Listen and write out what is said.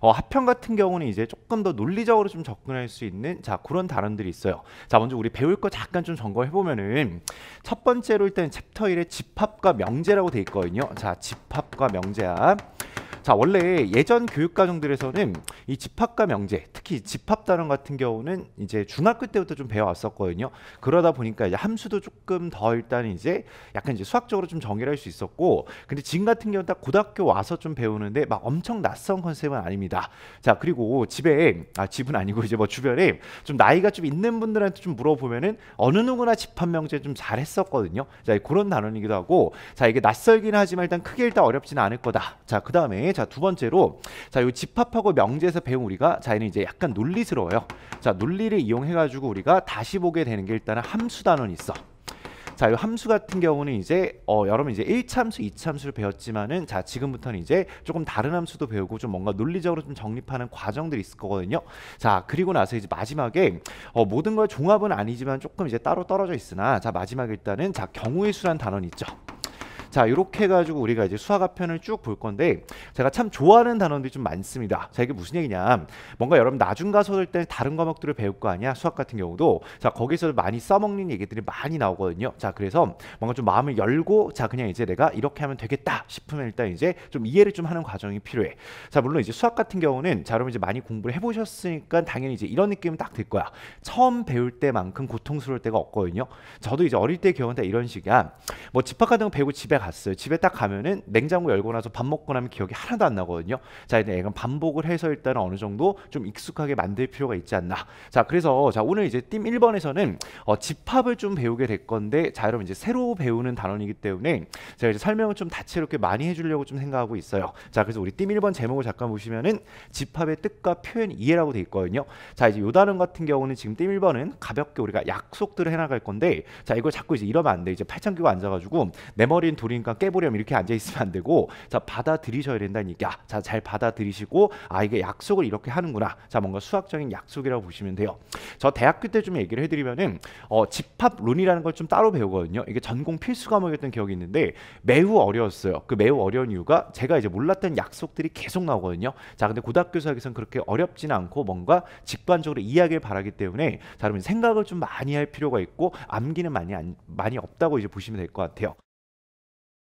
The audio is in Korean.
어, 하평 같은 경우는 이제 조금 더 논리적으로 좀 접근할 수 있는 자 그런 단원들이 있어요. 자 먼저 우리 배울 거 잠깐 좀 점검해 보면은 첫 번째로 일단 챕터 1의 집합과 명제라고 돼 있거든요. 자 집합과 명제합 자 원래 예전 교육과정들에서는 이 집합과 명제 특히 집합 단원 같은 경우는 이제 중학교 때부터 좀 배워왔었거든요 그러다 보니까 이제 함수도 조금 더 일단 이제 약간 이제 수학적으로 좀 정의를 할 수 있었고 근데 지금 같은 경우는 딱 고등학교 와서 좀 배우는데 막 엄청 낯선 컨셉은 아닙니다 자 그리고 집에 아 집은 아니고 이제 뭐 주변에 좀 나이가 좀 있는 분들한테 좀 물어보면은 어느 누구나 집합 명제 좀 잘했었거든요 자 그런 단원이기도 하고 자 이게 낯설긴 하지만 일단 크게 일단 어렵지는 않을 거다 자 그 다음에 설명자두 번째로 자이 집합하고 명제에서 배운 우리가 자 얘는 이제 약간 논리스러워요. 자 논리를 이용해 가지고 우리가 다시 보게 되는 게 일단은 함수 단원이 있어. 자, 이 함수 같은 경우는 이제 어, 여러분 이제 1참수, 2참수를 배웠지만은 자, 지금부터는 이제 조금 다른 함수도 배우고 좀 뭔가 논리적으로 좀 정립하는 과정들이 있을 거거든요. 자, 그리고 나서 이제 마지막에 어, 모든 걸 종합은 아니지만 조금 이제 따로 떨어져 있으나 자, 마지막에 일단은 자, 경우의 수란 단원이 있죠. 자, 이렇게 해가지고 우리가 이제 수학화 편을 쭉 볼 건데 제가 참 좋아하는 단어들이 좀 많습니다. 자, 이게 무슨 얘기냐? 뭔가 여러분 나중 가서 할때 다른 과목들을 배울 거 아니야? 수학 같은 경우도 자, 거기서 도 많이 써먹는 얘기들이 많이 나오거든요. 자, 그래서 뭔가 좀 마음을 열고 자, 그냥 이제 내가 이렇게 하면 되겠다 싶으면 일단 이제 좀 이해를 좀 하는 과정이 필요해. 자, 물론 이제 수학 같은 경우는 자, 여러분 이제 많이 공부를 해보셨으니까 당연히 이제 이런 느낌은 딱 들 거야. 처음 배울 때만큼 고통스러울 때가 없거든요. 저도 이제 어릴 때 겪은 다 이런 식이야. 뭐 집합 같은 거 배우고 집에 갔어요. 집에 딱 가면은 냉장고 열고 나서 밥 먹고 나면 기억이 하나도 안 나거든요. 자, 이제 약간 반복을 해서 일단 어느 정도 좀 익숙하게 만들 필요가 있지 않나. 자, 그래서 자, 오늘 이제 팀 1번에서는 어, 집합을 좀 배우게 될 건데 자, 여러분 이제 새로 배우는 단원이기 때문에 제가 이제 설명을 좀 다채롭게 많이 해 주려고 좀 생각하고 있어요. 자, 그래서 우리 팀 1번 제목을 잠깐 보시면은 집합의 뜻과 표현 이해라고 돼 있거든요. 자, 이제 요 단원 같은 경우는 지금 팀 1번은 가볍게 우리가 약속들을 해 나갈 건데 자, 이걸 자꾸 이제 이러면 안 돼. 이제 팔짱 끼고 앉아 가지고 내 머리는 돌 그러니까 깨보렴 이렇게 앉아 있으면 안 되고 자 받아들이셔야 된다니까 는자잘 받아들이시고 아 이게 약속을 이렇게 하는구나 자 뭔가 수학적인 약속이라고 보시면 돼요 저 대학교 때 좀 얘기를 해드리면은 어, 집합론이라는 걸 좀 따로 배우거든요 이게 전공 필수 과목이었던 기억이 있는데 매우 어려웠어요 그 매우 어려운 이유가 제가 이제 몰랐던 약속들이 계속 나오거든요 자 근데 고등학교 수학에선 그렇게 어렵진 않고 뭔가 직관적으로 이해하길 바라기 때문에 자 그러면 생각을 좀 많이 할 필요가 있고 암기는 많이 안, 많이 없다고 이제 보시면 될 것 같아요.